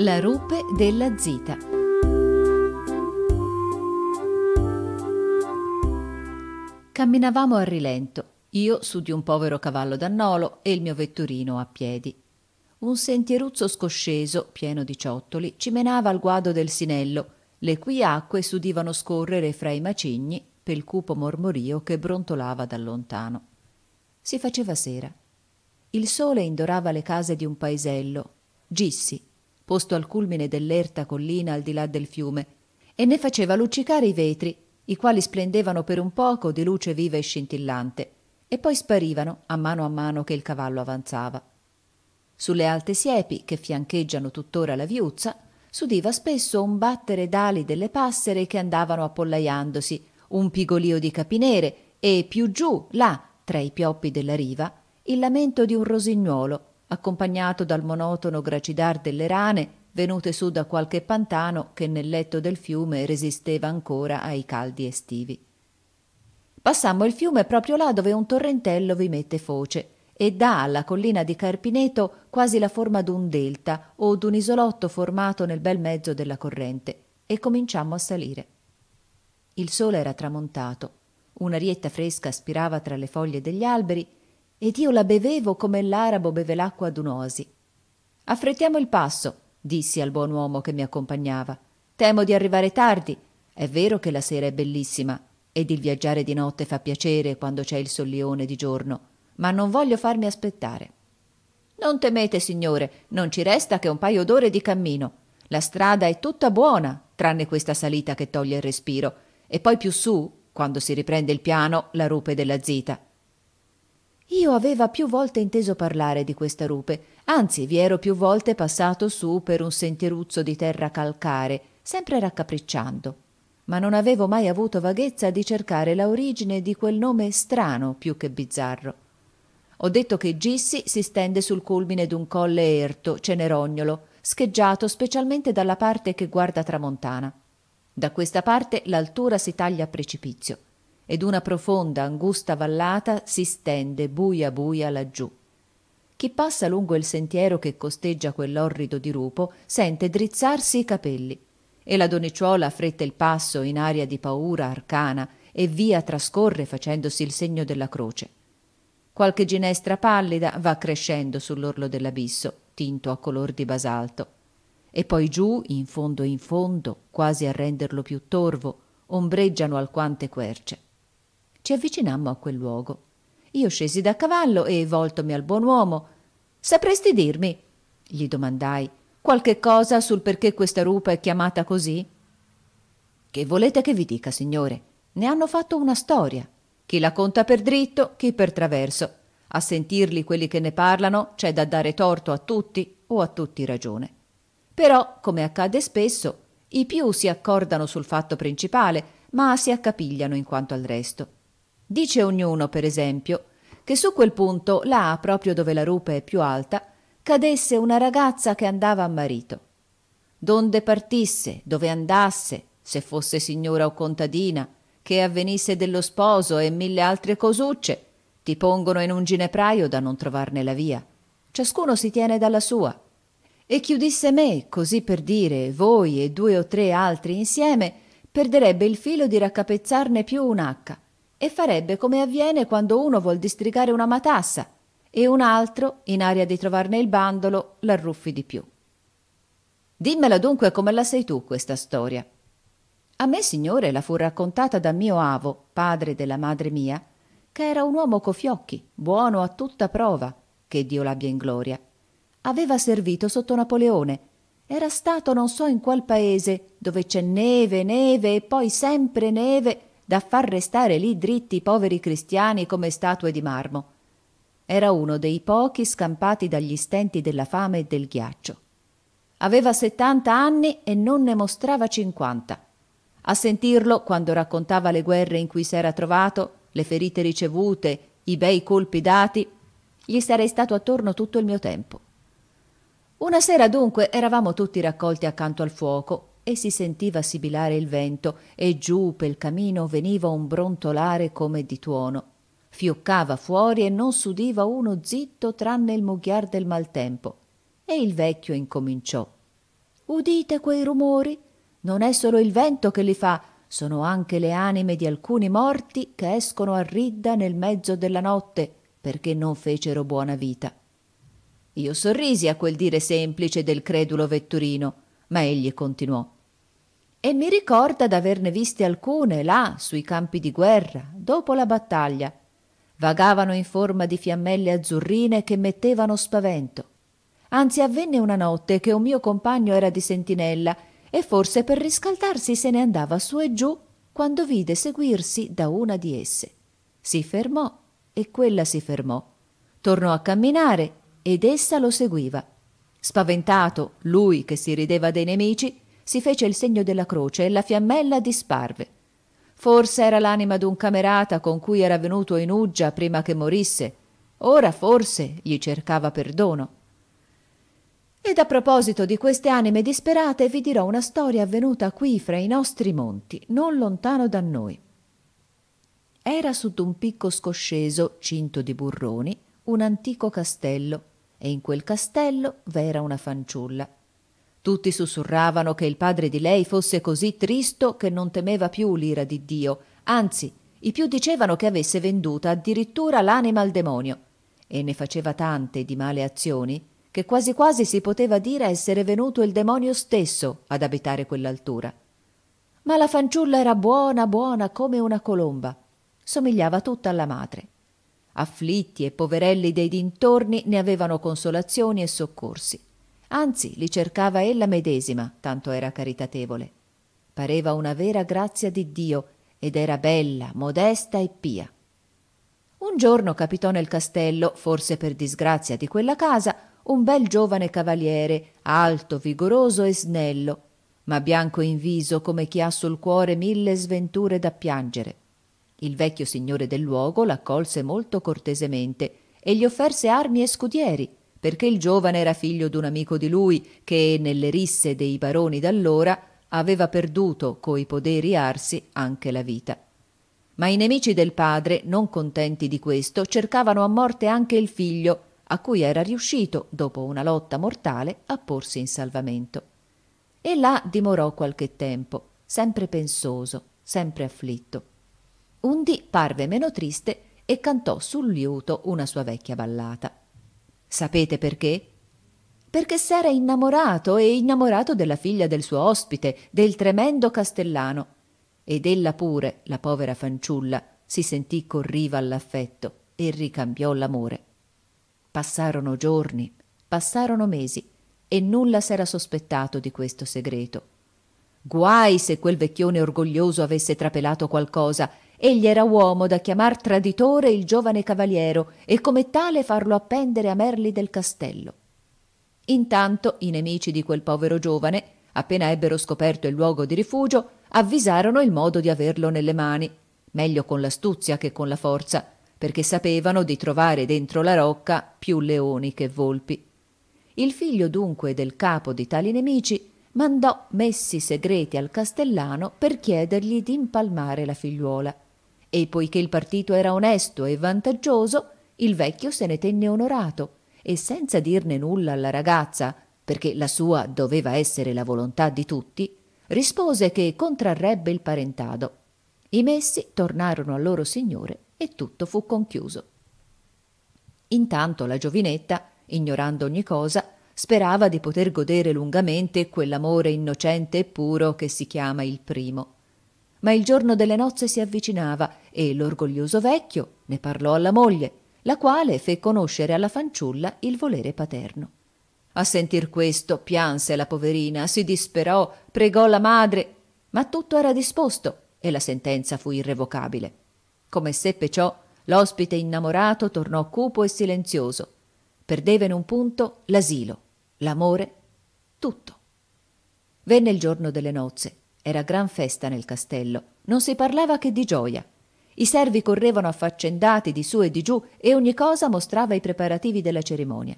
La rupe della zita. Camminavamo a rilento, io su di un povero cavallo d'annolo e il mio vetturino a piedi. Un sentieruzzo scosceso, pieno di ciottoli, ci menava al guado del Sinello, le cui acque s'udivano scorrere fra i macigni pel cupo mormorio che brontolava da lontano. Si faceva sera. Il sole indorava le case di un paesello, Gissi, posto al culmine dell'erta collina al di là del fiume, e ne faceva luccicare i vetri, i quali splendevano per un poco di luce viva e scintillante, e poi sparivano a mano a mano che il cavallo avanzava. Sulle alte siepi che fiancheggiano tuttora la viuzza, s'udiva spesso un battere d'ali delle passere che andavano appollaiandosi, un pigolio di capinere e più giù, là, tra i pioppi della riva, il lamento di un rosignuolo accompagnato dal monotono gracidar delle rane venute su da qualche pantano che nel letto del fiume resisteva ancora ai caldi estivi. Passammo il fiume proprio là dove un torrentello vi mette foce e dà alla collina di Carpineto quasi la forma d'un delta o d'un isolotto formato nel bel mezzo della corrente e cominciammo a salire. Il sole era tramontato, un'arietta fresca spirava tra le foglie degli alberi ed io la bevevo come l'arabo beve l'acqua ad un'osi. Affrettiamo il passo, dissi al buon uomo che mi accompagnava. Temo di arrivare tardi. È vero che la sera è bellissima ed il viaggiare di notte fa piacere quando c'è il sollione di giorno, ma non voglio farmi aspettare. Non temete, signore, non ci resta che un paio d'ore di cammino. La strada è tutta buona, tranne questa salita che toglie il respiro, e poi più su, quando si riprende il piano, la rupe della zita. Io aveva più volte inteso parlare di questa rupe, anzi vi ero più volte passato su per un sentieruzzo di terra calcare, sempre raccapricciando, ma non avevo mai avuto vaghezza di cercare la origine di quel nome strano più che bizzarro. Ho detto che Gissi si stende sul culmine d'un colle erto, cenerognolo, scheggiato specialmente dalla parte che guarda tramontana. Da questa parte l'altura si taglia a precipizio ed una profonda angusta vallata si stende buia buia laggiù. Chi passa lungo il sentiero che costeggia quell'orrido dirupo sente drizzarsi i capelli e la donnicciuola fretta il passo in aria di paura arcana e via trascorre facendosi il segno della croce. Qualche ginestra pallida va crescendo sull'orlo dell'abisso, tinto a color di basalto. E poi giù, in fondo in fondo, quasi a renderlo più torvo, ombreggiano alquante querce. Ci avvicinammo a quel luogo. Io scesi da cavallo e, voltomi al buon uomo, sapresti dirmi, gli domandai, qualche cosa sul perché questa rupa è chiamata così? Che volete che vi dica, signore? Ne hanno fatto una storia. Chi la conta per dritto, chi per traverso. A sentirli quelli che ne parlano c'è da dare torto a tutti o a tutti ragione. Però, come accade spesso, i più si accordano sul fatto principale, ma si accapigliano in quanto al resto. Dice ognuno, per esempio, che su quel punto, là proprio dove la rupe è più alta, cadesse una ragazza che andava a marito. Donde partisse, dove andasse, se fosse signora o contadina, che avvenisse dello sposo e mille altre cosucce, ti pongono in un ginepraio da non trovarne la via. Ciascuno si tiene dalla sua. E chiudisse me, così per dire, voi e due o tre altri insieme, perderebbe il filo di raccapezzarne più un'acca e farebbe come avviene quando uno vuol districare una matassa e un altro, in aria di trovarne il bandolo, l'arruffi di più. Dimmela dunque come la sei tu questa storia. A me, signore, la fu raccontata da mio avo, padre della madre mia, che era un uomo cofiocchi, buono a tutta prova, che Dio l'abbia in gloria. Aveva servito sotto Napoleone, era stato non so in qual paese, dove c'è neve, neve e poi sempre neve, da far restare lì dritti i poveri cristiani come statue di marmo. Era uno dei pochi scampati dagli stenti della fame e del ghiaccio. Aveva settanta anni e non ne mostrava cinquanta. A sentirlo, quando raccontava le guerre in cui s'era trovato, le ferite ricevute, i bei colpi dati, gli sarei stato attorno tutto il mio tempo. Una sera dunque eravamo tutti raccolti accanto al fuoco, e si sentiva sibilare il vento e giù pel camino veniva un brontolare come di tuono. Fioccava fuori e non s'udiva uno zitto tranne il mugghiar del maltempo. E il vecchio incominciò. Udite quei rumori? Non è solo il vento che li fa, sono anche le anime di alcuni morti che escono a ridda nel mezzo della notte perché non fecero buona vita. Io sorrisi a quel dire semplice del credulo vetturino, ma egli continuò e mi ricorda d'averne viste alcune là sui campi di guerra, dopo la battaglia. Vagavano in forma di fiammelle azzurrine che mettevano spavento. Anzi, avvenne una notte che un mio compagno era di sentinella e forse per riscaldarsi se ne andava su e giù quando vide seguirsi da una di esse. Si fermò e quella si fermò. Tornò a camminare ed essa lo seguiva. Spaventato, lui che si rideva dei nemici, si fece il segno della croce e la fiammella disparve. Forse era l'anima d'un camerata con cui era venuto in Uggia prima che morisse. Ora forse gli cercava perdono. Ed a proposito di queste anime disperate vi dirò una storia avvenuta qui fra i nostri monti, non lontano da noi. Era su d'un picco scosceso, cinto di burroni, un antico castello, e in quel castello v'era una fanciulla tutti sussurravano che il padre di lei fosse così tristo che non temeva più l'ira di Dio, anzi, i più dicevano che avesse venduta addirittura l'anima al demonio, e ne faceva tante di male azioni che quasi quasi si poteva dire essere venuto il demonio stesso ad abitare quell'altura. Ma la fanciulla era buona, buona come una colomba, somigliava tutta alla madre. Afflitti e poverelli dei dintorni ne avevano consolazioni e soccorsi. Anzi, li cercava ella medesima, tanto era caritatevole. Pareva una vera grazia di Dio ed era bella, modesta e pia. Un giorno capitò nel castello, forse per disgrazia di quella casa, un bel giovane cavaliere, alto, vigoroso e snello, ma bianco in viso come chi ha sul cuore mille sventure da piangere. Il vecchio signore del luogo l'accolse molto cortesemente e gli offerse armi e scudieri, perché il giovane era figlio d'un amico di lui che, nelle risse dei baroni d'allora, aveva perduto, coi poderi arsi, anche la vita. Ma i nemici del padre, non contenti di questo, cercavano a morte anche il figlio, a cui era riuscito, dopo una lotta mortale, a porsi in salvamento. E là dimorò qualche tempo, sempre pensoso, sempre afflitto. Un dì parve meno triste e cantò sul liuto una sua vecchia ballata. Sapete perché? Perché s'era innamorato e innamorato della figlia del suo ospite, del tremendo castellano. Ed ella pure, la povera fanciulla, si sentì corriva all'affetto e ricambiò l'amore. Passarono giorni, passarono mesi, e nulla s'era sospettato di questo segreto. Guai se quel vecchione orgoglioso avesse trapelato qualcosa Egli era uomo da chiamar traditore il giovane cavaliero e come tale farlo appendere a merli del castello. Intanto i nemici di quel povero giovane, appena ebbero scoperto il luogo di rifugio, avvisarono il modo di averlo nelle mani, meglio con l'astuzia che con la forza, perché sapevano di trovare dentro la rocca più leoni che volpi. Il figlio dunque del capo di tali nemici mandò messi segreti al castellano per chiedergli di impalmare la figliuola e poiché il partito era onesto e vantaggioso, il vecchio se ne tenne onorato e senza dirne nulla alla ragazza, perché la sua doveva essere la volontà di tutti, rispose che contrarrebbe il parentado. I messi tornarono al loro signore e tutto fu conchiuso. Intanto la giovinetta, ignorando ogni cosa, sperava di poter godere lungamente quell'amore innocente e puro che si chiama il primo ma il giorno delle nozze si avvicinava e l'orgoglioso vecchio ne parlò alla moglie, la quale fe conoscere alla fanciulla il volere paterno. A sentir questo pianse la poverina, si disperò, pregò la madre, ma tutto era disposto e la sentenza fu irrevocabile. Come seppe ciò, l'ospite innamorato tornò cupo e silenzioso. Perdeva in un punto l'asilo, l'amore, tutto. Venne il giorno delle nozze era gran festa nel castello, non si parlava che di gioia. I servi correvano affaccendati di su e di giù e ogni cosa mostrava i preparativi della cerimonia.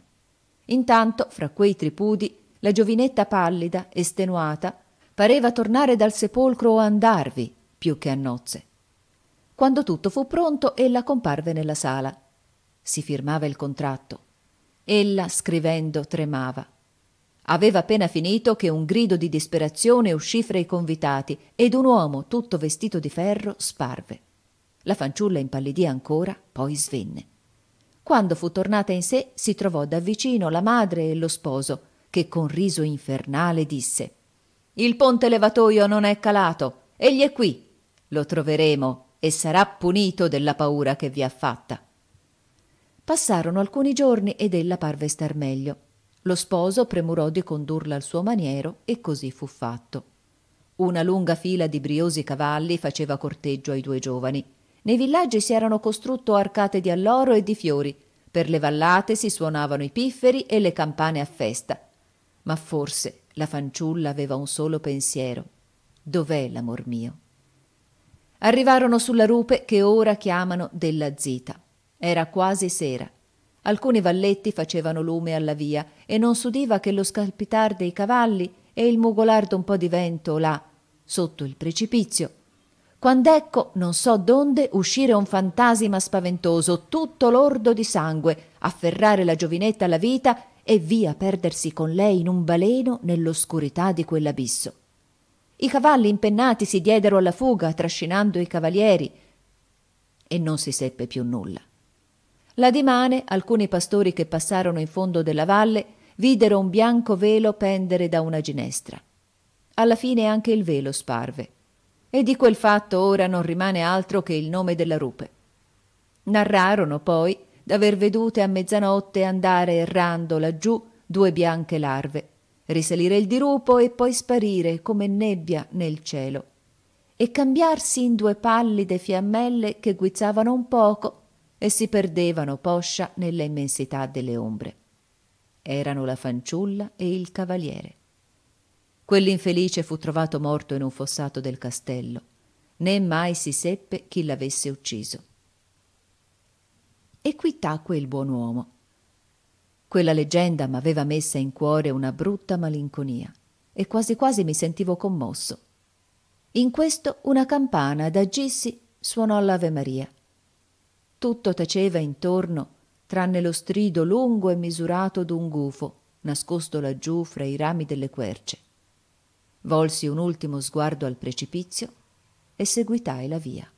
Intanto, fra quei tripudi, la giovinetta pallida, estenuata, pareva tornare dal sepolcro o andarvi, più che a nozze. Quando tutto fu pronto, ella comparve nella sala. Si firmava il contratto. Ella, scrivendo, tremava. Aveva appena finito che un grido di disperazione uscì fra i convitati ed un uomo tutto vestito di ferro sparve. La fanciulla impallidì ancora, poi svenne. Quando fu tornata in sé, si trovò da vicino la madre e lo sposo, che con riso infernale disse Il ponte levatoio non è calato, egli è qui. Lo troveremo e sarà punito della paura che vi ha fatta. Passarono alcuni giorni ed ella parve star meglio lo sposo premurò di condurla al suo maniero e così fu fatto. Una lunga fila di briosi cavalli faceva corteggio ai due giovani. Nei villaggi si erano costrutto arcate di alloro e di fiori, per le vallate si suonavano i pifferi e le campane a festa. Ma forse la fanciulla aveva un solo pensiero. Dov'è l'amor mio? Arrivarono sulla rupe che ora chiamano della zita. Era quasi sera. Alcuni valletti facevano lume alla via e non s'udiva che lo scalpitar dei cavalli e il mugolar d'un po' di vento là, sotto il precipizio. Quand'ecco, non so donde, uscire un fantasima spaventoso, tutto lordo di sangue, afferrare la giovinetta alla vita e via perdersi con lei in un baleno nell'oscurità di quell'abisso. I cavalli impennati si diedero alla fuga, trascinando i cavalieri, e non si seppe più nulla. La dimane alcuni pastori che passarono in fondo della valle videro un bianco velo pendere da una ginestra. Alla fine anche il velo sparve. E di quel fatto ora non rimane altro che il nome della rupe. Narrarono poi d'aver vedute a mezzanotte andare errando laggiù due bianche larve, risalire il dirupo e poi sparire come nebbia nel cielo e cambiarsi in due pallide fiammelle che guizzavano un poco e si perdevano poscia nella immensità delle ombre. Erano la fanciulla e il cavaliere. Quell'infelice fu trovato morto in un fossato del castello, né mai si seppe chi l'avesse ucciso. E qui tacque il buon uomo. Quella leggenda m'aveva messa in cuore una brutta malinconia e quasi quasi mi sentivo commosso. In questo una campana da Gissi suonò l'Ave Maria tutto taceva intorno, tranne lo strido lungo e misurato d'un gufo, nascosto laggiù fra i rami delle querce. Volsi un ultimo sguardo al precipizio e seguitai la via.